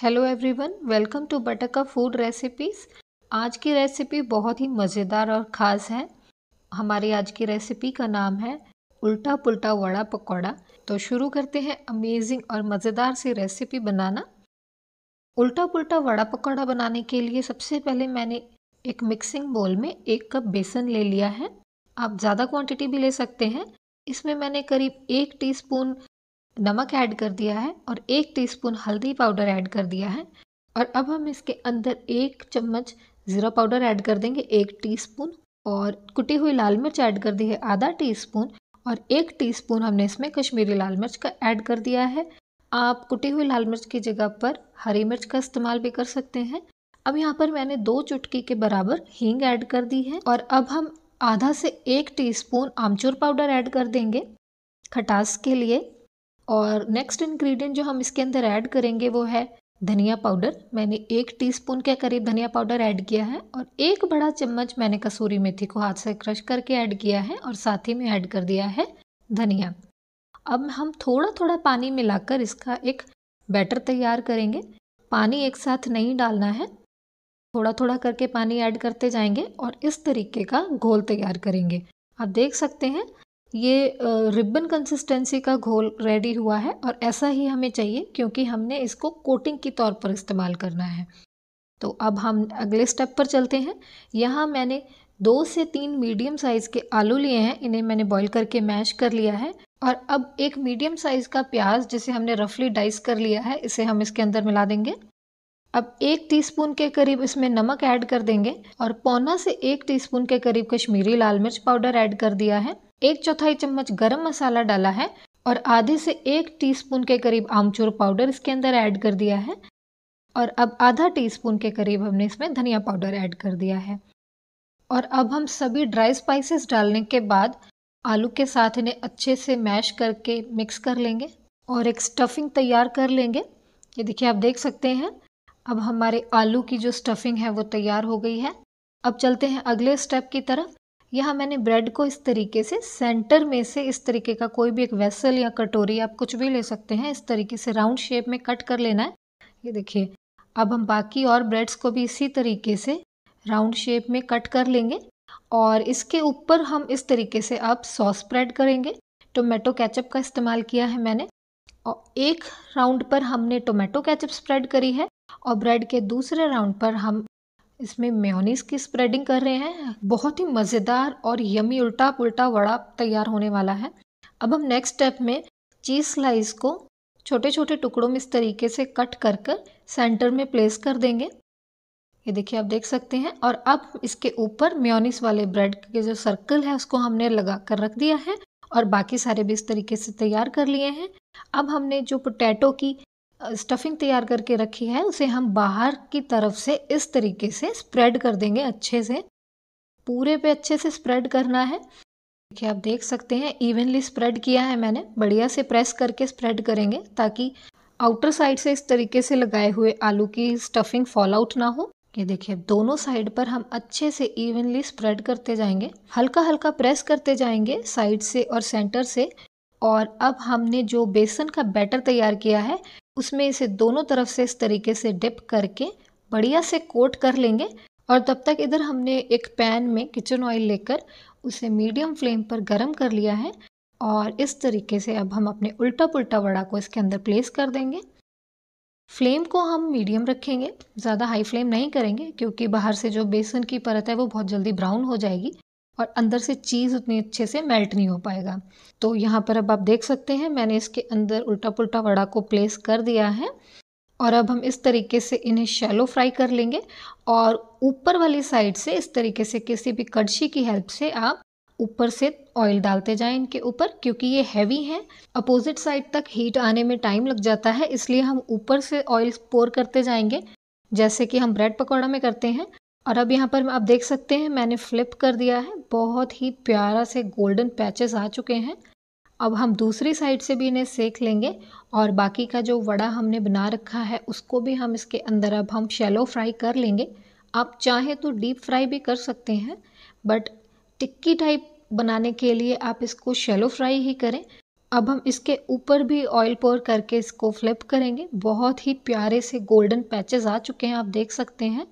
hello everyone welcome to butter का food recipes आज की रेसिपी बहुत ही मज़ेदार और ख़ास है हमारी आज की रेसिपी का नाम है उल्टा पुल्टा वड़ा पकौड़ा तो शुरू करते हैं अमेजिंग और मज़ेदार सी रेसिपी बनाना उल्टा पुल्टा वड़ा पकौड़ा बनाने के लिए सबसे पहले मैंने एक मिक्सिंग बोल में एक कप बेसन ले लिया है आप ज़्यादा क्वांटिटी भी ले सकते हैं इसमें मैंने करीब एक टीस्पून नमक ऐड कर दिया है और एक टीस्पून हल्दी पाउडर ऐड कर दिया है और अब हम इसके अंदर एक चम्मच ज़ीरा पाउडर ऐड कर देंगे एक टीस्पून और कुटी हुई लाल मिर्च ऐड कर दी है आधा टीस्पून और एक टीस्पून हमने इसमें कश्मीरी लाल मिर्च का ऐड कर दिया है आप कुटी हुई लाल मिर्च की जगह पर हरी मिर्च का इस्तेमाल भी कर सकते हैं अब यहाँ पर मैंने दो चुटकी के बराबर हींग ऐड कर दी है और अब हम आधा से एक टीस्पून आमचूर पाउडर ऐड कर देंगे खटास के लिए और नेक्स्ट इंग्रेडिएंट जो हम इसके अंदर ऐड करेंगे वो है धनिया पाउडर मैंने एक टीस्पून के करीब धनिया पाउडर ऐड किया है और एक बड़ा चम्मच मैंने कसूरी मेथी को हाथ से क्रश करके ऐड किया है और साथ ही में ऐड कर दिया है धनिया अब हम थोड़ा थोड़ा पानी मिलाकर इसका एक बैटर तैयार करेंगे पानी एक साथ नहीं डालना है थोड़ा थोड़ा करके पानी ऐड करते जाएंगे और इस तरीके का घोल तैयार करेंगे आप देख सकते हैं ये रिबन कंसिस्टेंसी का घोल रेडी हुआ है और ऐसा ही हमें चाहिए क्योंकि हमने इसको कोटिंग के तौर पर इस्तेमाल करना है तो अब हम अगले स्टेप पर चलते हैं यहाँ मैंने दो से तीन मीडियम साइज़ के आलू लिए हैं इन्हें मैंने बॉईल करके मैश कर लिया है और अब एक मीडियम साइज़ का प्याज जिसे हमने रफली डाइस कर लिया है इसे हम इसके अंदर मिला देंगे अब एक टीस्पून के करीब इसमें नमक ऐड कर देंगे और पौना से एक टीस्पून के करीब कश्मीरी लाल मिर्च पाउडर ऐड कर दिया है एक चौथाई चम्मच गरम मसाला डाला है और आधे से एक टीस्पून के करीब आमचूर पाउडर इसके अंदर ऐड कर दिया है और अब आधा टीस्पून के करीब हमने इसमें धनिया पाउडर ऐड कर दिया है और अब हम सभी ड्राई स्पाइसेस डालने के बाद आलू के साथ इन्हें अच्छे से मैश करके मिक्स कर लेंगे और एक स्टफिंग तैयार कर लेंगे ये देखिए आप देख सकते हैं अब हमारे आलू की जो स्टफिंग है वो तैयार हो गई है अब चलते हैं अगले स्टेप की तरफ यहाँ मैंने ब्रेड को इस तरीके से सेंटर में से इस तरीके का कोई भी एक वेसल या कटोरी आप कुछ भी ले सकते हैं इस तरीके से राउंड शेप में कट कर लेना है ये देखिए अब हम बाकी और ब्रेड्स को भी इसी तरीके से राउंड शेप में कट कर लेंगे और इसके ऊपर हम इस तरीके से अब सॉस स्प्रेड करेंगे टोमेटो कैचअप का इस्तेमाल किया है मैंने और एक राउंड पर हमने टोमेटो कैचअप स्प्रेड करी है और ब्रेड के दूसरे राउंड पर हम इसमें मेयोनीज की स्प्रेडिंग कर रहे हैं बहुत ही मज़ेदार और यमी उल्टा पुल्टा वड़ा तैयार होने वाला है अब हम नेक्स्ट स्टेप में चीज़ स्लाइस को छोटे छोटे टुकड़ों में इस तरीके से कट कर कर सेंटर में प्लेस कर देंगे ये देखिए आप देख सकते हैं और अब इसके ऊपर म्योनिस वाले ब्रेड के जो सर्कल है उसको हमने लगा कर रख दिया है और बाकी सारे भी इस तरीके से तैयार कर लिए हैं अब हमने जो पोटैटो की स्टफिंग तैयार करके रखी है उसे हम बाहर की तरफ से इस तरीके से स्प्रेड कर देंगे अच्छे से पूरे पे अच्छे से स्प्रेड करना है देखिए आप देख सकते हैं इवनली स्प्रेड किया है मैंने बढ़िया से प्रेस करके स्प्रेड करेंगे ताकि आउटर साइड से इस तरीके से लगाए हुए आलू की स्टफिंग फॉल आउट ना हो ये देखिए दोनों साइड पर हम अच्छे से इवनली स्प्रेड करते जाएंगे हल्का हल्का प्रेस करते जाएंगे साइड से और सेंटर से और अब हमने जो बेसन का बैटर तैयार किया है उसमें इसे दोनों तरफ से इस तरीके से डिप करके बढ़िया से कोट कर लेंगे और तब तक इधर हमने एक पैन में किचन ऑयल लेकर उसे मीडियम फ्लेम पर गर्म कर लिया है और इस तरीके से अब हम अपने उल्टा पुल्टा वड़ा को इसके अंदर प्लेस कर देंगे फ्लेम को हम मीडियम रखेंगे ज़्यादा हाई फ्लेम नहीं करेंगे क्योंकि बाहर से जो बेसन की परत है वो बहुत जल्दी ब्राउन हो जाएगी और अंदर से चीज़ उतनी अच्छे से मेल्ट नहीं हो पाएगा तो यहाँ पर अब आप देख सकते हैं मैंने इसके अंदर उल्टा पुल्टा वड़ा को प्लेस कर दिया है और अब हम इस तरीके से इन्हें शैलो फ्राई कर लेंगे और ऊपर वाली साइड से इस तरीके से किसी भी कड़छी की हेल्प से आप ऊपर से ऑयल डालते जाएं इनके ऊपर क्योंकि ये हैवी हैं अपोजिट साइड तक हीट आने में टाइम लग जाता है इसलिए हम ऊपर से ऑयल पोर करते जाएंगे जैसे कि हम ब्रेड पकौड़ा में करते हैं और अब यहाँ पर आप देख सकते हैं मैंने फ्लिप कर दिया है बहुत ही प्यारा से गोल्डन पैचेस आ चुके हैं अब हम दूसरी साइड से भी इन्हें सेक लेंगे और बाकी का जो वड़ा हमने बना रखा है उसको भी हम इसके अंदर अब हम शैलो फ्राई कर लेंगे आप चाहे तो डीप फ्राई भी कर सकते हैं बट टिक्की टाइप बनाने के लिए आप इसको शैलो फ्राई ही करें अब हम इसके ऊपर भी ऑयल पोर करके इसको फ्लिप करेंगे बहुत ही प्यारे से गोल्डन पैचेस आ चुके हैं आप देख सकते हैं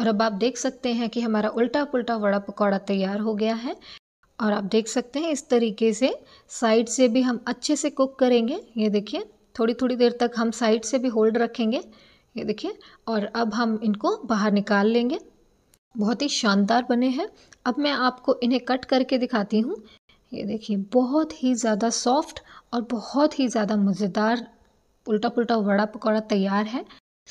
और अब आप देख सकते हैं कि हमारा उल्टा पुल्टा वड़ा पकौड़ा तैयार हो गया है और आप देख सकते हैं इस तरीके से साइड से भी हम अच्छे से कुक करेंगे ये देखिए थोड़ी थोड़ी देर तक हम साइड से भी होल्ड रखेंगे ये देखिए और अब हम इनको बाहर निकाल लेंगे बहुत ही शानदार बने हैं अब मैं आपको इन्हें कट करके दिखाती हूँ ये देखिए बहुत ही ज़्यादा सॉफ्ट और बहुत ही ज़्यादा मज़ेदार उल्टा पुल्टा वड़ा पकौड़ा तैयार है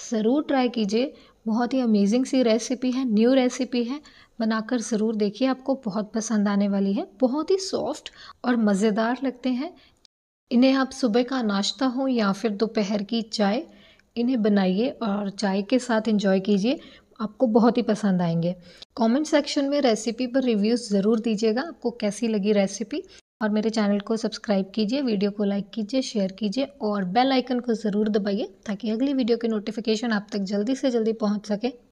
ज़रूर ट्राई कीजिए बहुत ही अमेजिंग सी रेसिपी है न्यू रेसिपी है बनाकर ज़रूर देखिए आपको बहुत पसंद आने वाली है बहुत ही सॉफ्ट और मज़ेदार लगते हैं इन्हें आप सुबह का नाश्ता हो या फिर दोपहर की चाय इन्हें बनाइए और चाय के साथ इंजॉय कीजिए आपको बहुत ही पसंद आएंगे कमेंट सेक्शन में रेसिपी पर रिव्यूज़ ज़रूर दीजिएगा आपको कैसी लगी रेसिपी और मेरे चैनल को सब्सक्राइब कीजिए वीडियो को लाइक कीजिए शेयर कीजिए और बेल आइकन को ज़रूर दबाइए ताकि अगली वीडियो के नोटिफिकेशन आप तक जल्दी से जल्दी पहुँच सके